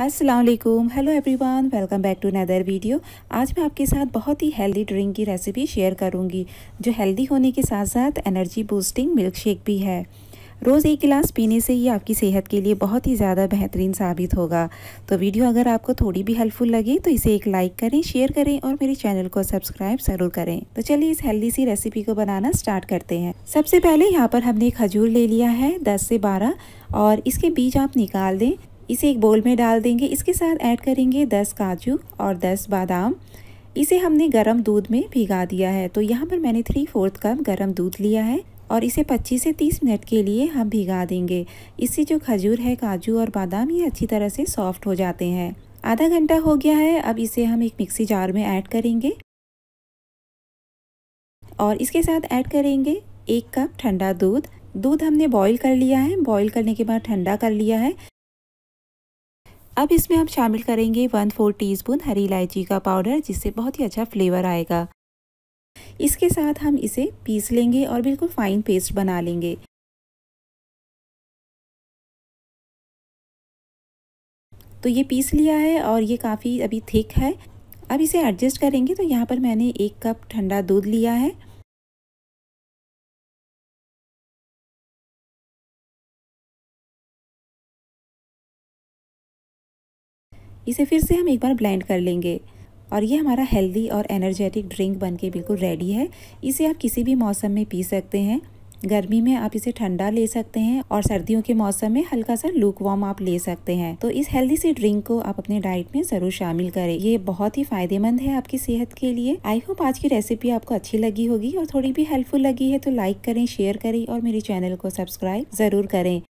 Aslam hello one welcome back to another video आज मैं आपके साथ बहुत ही हेल्दी ड्रिंक की रेसिपी शेयर करूंगी जो हेल्दी होने के साथ साथ एनर्जी बूस्टिंग मिल्क शेक भी है रोज़ एक गिलास पीने से ये आपकी सेहत के लिए बहुत ही ज़्यादा बेहतरीन साबित होगा तो वीडियो अगर आपको थोड़ी भी हेल्पफुल लगे तो इसे एक लाइक करें शेयर करें और मेरे चैनल को सब्सक्राइब ज़रूर करें तो चलिए इस हेल्दी सी रेसिपी को बनाना स्टार्ट करते हैं सबसे पहले यहाँ पर हमने खजूर ले लिया है दस से बारह और इसके बीज आप निकाल दें इसे एक बोल में डाल देंगे इसके साथ ऐड करेंगे दस काजू और दस बादाम इसे हमने गर्म दूध में भिगा दिया है तो यहाँ पर मैंने थ्री फोर्थ कप गर्म दूध लिया है और इसे 25 से 30 मिनट के लिए हम भिगा देंगे इससे जो खजूर है काजू और बादाम ये अच्छी तरह से सॉफ्ट हो जाते हैं आधा घंटा हो गया है अब इसे हम एक मिक्सी जार में ऐड करेंगे और इसके साथ ऐड करेंगे एक कप ठंडा दूध दूध हमने बॉईल कर लिया है बॉईल करने के बाद ठंडा कर लिया है अब इसमें हम शामिल करेंगे वन फोर टीस्पून हरी इलायची का पाउडर जिससे बहुत ही अच्छा फ्लेवर आएगा इसके साथ हम इसे पीस लेंगे और बिल्कुल फाइन पेस्ट बना लेंगे तो ये पीस लिया है और ये काफ़ी अभी थिक है अब इसे एडजस्ट करेंगे तो यहाँ पर मैंने एक कप ठंडा दूध लिया है इसे फिर से हम एक बार ब्लेंड कर लेंगे और ये हमारा हेल्दी और एनर्जेटिक ड्रिंक बन के बिल्कुल रेडी है इसे आप किसी भी मौसम में पी सकते हैं गर्मी में आप इसे ठंडा ले सकते हैं और सर्दियों के मौसम में हल्का सा लूक वार्म आप ले सकते हैं तो इस हेल्दी सी ड्रिंक को आप अपने डाइट में जरूर शामिल करें ये बहुत ही फायदेमंद है आपकी सेहत के लिए आई होप आज की रेसिपी आपको अच्छी लगी होगी और थोड़ी भी हेल्पफुल लगी है तो लाइक करें शेयर करें और मेरे चैनल को सब्सक्राइब जरूर करें